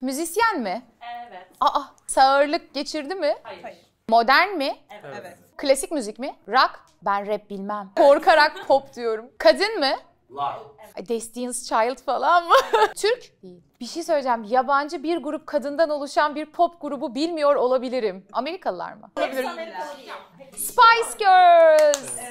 Müzisyen mi? Evet. Aa, sağırlık geçirdi mi? Hayır. Modern mi? Evet. evet. Klasik müzik mi? Rock? Ben rap bilmem. Korkarak pop diyorum. Kadın mı? Love. Destiny's Child falan mı? Türk? Değil. Bir şey söyleyeceğim. Yabancı bir grup kadından oluşan bir pop grubu bilmiyor olabilirim. Amerikalılar mı? Olabilir. Spice Girls. Evet.